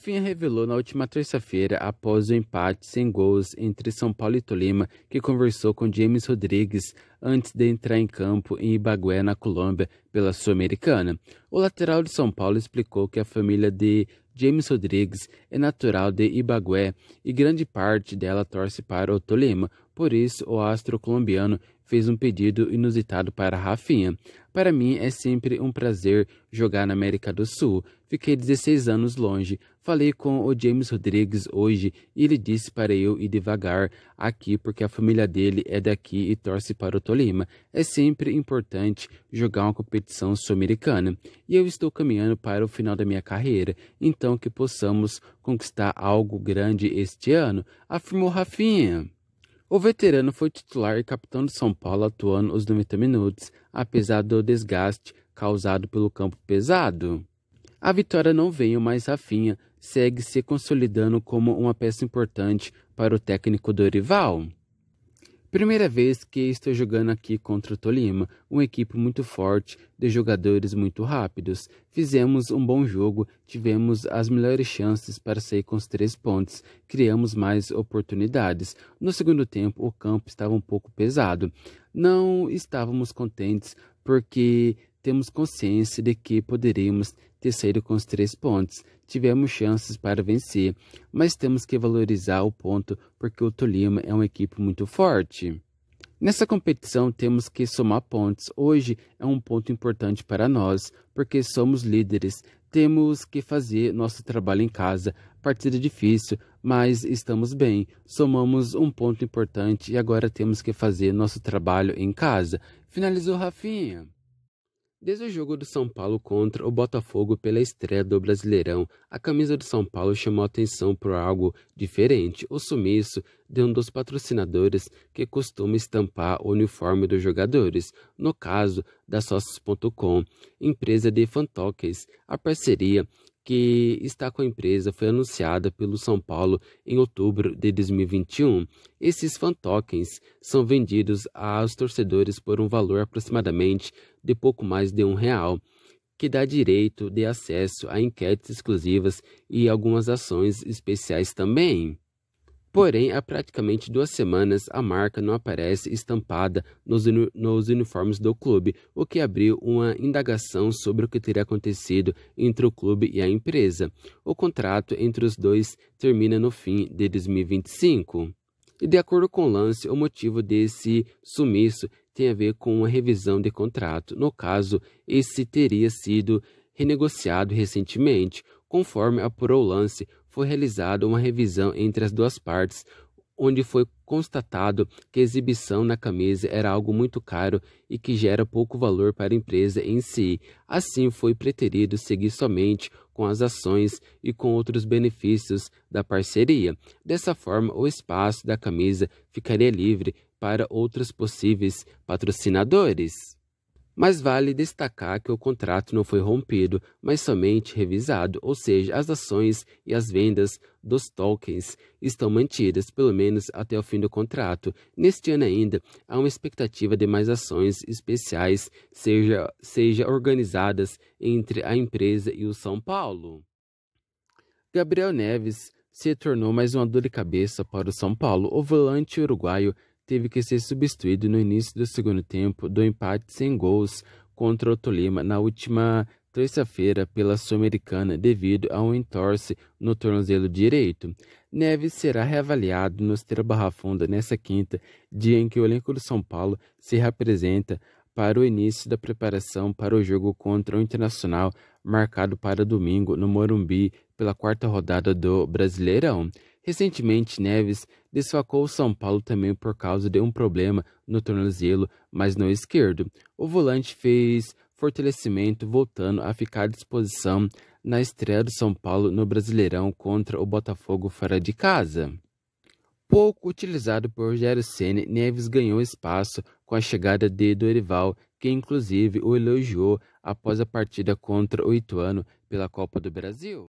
Rafinha revelou na última terça-feira, após o empate sem gols entre São Paulo e Tolima, que conversou com James Rodrigues antes de entrar em campo em Ibagué, na Colômbia, pela Sul-Americana. O lateral de São Paulo explicou que a família de James Rodrigues é natural de Ibagué e grande parte dela torce para o Tolima, por isso, o astro colombiano fez um pedido inusitado para Rafinha. Para mim é sempre um prazer jogar na América do Sul. Fiquei 16 anos longe. Falei com o James Rodrigues hoje e ele disse para eu ir devagar aqui porque a família dele é daqui e torce para o Tolima. É sempre importante jogar uma competição sul-americana. E eu estou caminhando para o final da minha carreira, então que possamos conquistar algo grande este ano, afirmou Rafinha. O veterano foi titular e capitão de São Paulo atuando os 90 minutos, apesar do desgaste causado pelo campo pesado. A vitória não veio, mas Rafinha segue se consolidando como uma peça importante para o técnico Dorival. Primeira vez que estou jogando aqui contra o Tolima, uma equipe muito forte, de jogadores muito rápidos. Fizemos um bom jogo, tivemos as melhores chances para sair com os três pontos, criamos mais oportunidades. No segundo tempo, o campo estava um pouco pesado. Não estávamos contentes porque temos consciência de que ter terceiro com os três pontos. Tivemos chances para vencer, mas temos que valorizar o ponto porque o Tolima é uma equipe muito forte. Nessa competição temos que somar pontos. Hoje é um ponto importante para nós, porque somos líderes. Temos que fazer nosso trabalho em casa. Partida é difícil, mas estamos bem. Somamos um ponto importante e agora temos que fazer nosso trabalho em casa. Finalizou Rafinha. Desde o jogo do São Paulo contra o Botafogo pela estreia do Brasileirão, a camisa do São Paulo chamou atenção por algo diferente: o sumiço de um dos patrocinadores que costuma estampar o uniforme dos jogadores, no caso da Sócios.com, empresa de fantoques. A parceria que está com a empresa foi anunciada pelo São Paulo em outubro de 2021. Esses fan tokens são vendidos aos torcedores por um valor aproximadamente de pouco mais de um real, que dá direito de acesso a enquetes exclusivas e algumas ações especiais também. Porém, há praticamente duas semanas, a marca não aparece estampada nos, nos, uniformes do clube, o que abriu uma indagação sobre o que teria acontecido entre o clube e a empresa. O contrato entre os dois termina no fim de 2025. E, de acordo com o lance, o motivo desse sumiço tem a ver com uma revisão de contrato. No caso, esse teria sido renegociado recentemente. Conforme apurou o lance, foi realizada uma revisão entre as duas partes, onde foi constatado que a exibição na camisa era algo muito caro e que gera pouco valor para a empresa em si. Assim, foi preterido seguir somente com as ações e com outros benefícios da parceria. Dessa forma, o espaço da camisa ficaria livre para outros possíveis patrocinadores. Mas vale destacar que o contrato não foi rompido, mas somente revisado, ou seja, as ações e as vendas dos tokens estão mantidas, pelo menos até o fim do contrato. Neste ano ainda, há uma expectativa de mais ações especiais seja, seja organizadas entre a empresa e o São Paulo. Gabriel Neves se tornou mais uma dor de cabeça para o São Paulo. O volante uruguaio teve que ser substituído no início do segundo tempo do empate sem gols contra o Tolima na última terça-feira pela Sul-Americana devido a um entorse no tornozelo direito. Neves será reavaliado no Esteira Barra Funda nesta quinta, dia em que o elenco do São Paulo se representa para o início da preparação para o jogo contra o Internacional, marcado para domingo no Morumbi pela quarta rodada do Brasileirão. Recentemente, Neves desfacou o São Paulo também por causa de um problema no tornozelo, mas no esquerdo. O volante fez fortalecimento, voltando a ficar à disposição na estreia do São Paulo no Brasileirão contra o Botafogo fora de casa. Pouco utilizado por Rogério Ceni, Neves ganhou espaço com a chegada de Dorival, que inclusive o elogiou após a partida contra o Ituano pela Copa do Brasil.